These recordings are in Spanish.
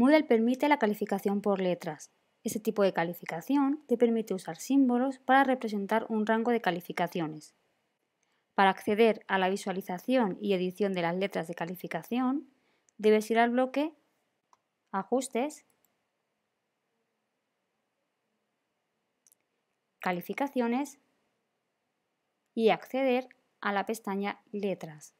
Moodle permite la calificación por letras. Este tipo de calificación te permite usar símbolos para representar un rango de calificaciones. Para acceder a la visualización y edición de las letras de calificación, debes ir al bloque Ajustes, Calificaciones y acceder a la pestaña Letras.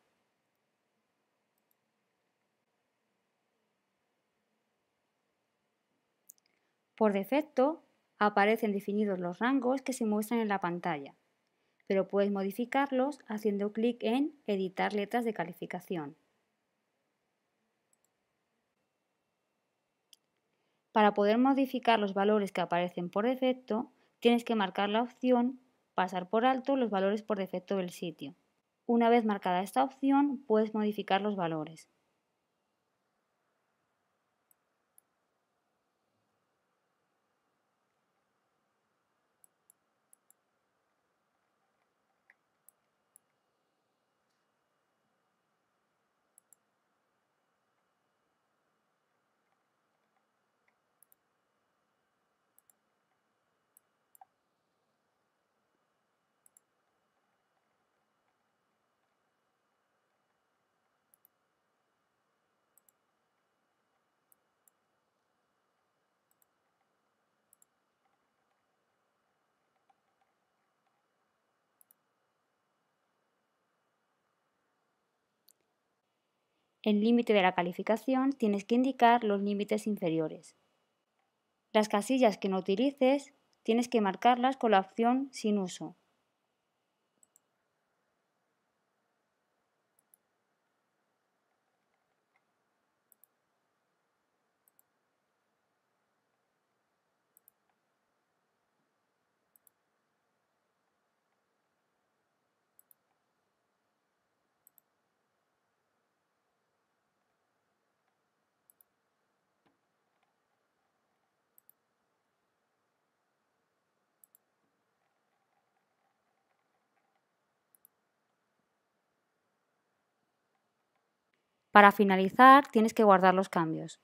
Por defecto, aparecen definidos los rangos que se muestran en la pantalla, pero puedes modificarlos haciendo clic en Editar letras de calificación. Para poder modificar los valores que aparecen por defecto, tienes que marcar la opción Pasar por alto los valores por defecto del sitio. Una vez marcada esta opción, puedes modificar los valores. En límite de la calificación, tienes que indicar los límites inferiores. Las casillas que no utilices, tienes que marcarlas con la opción sin uso. Para finalizar, tienes que guardar los cambios.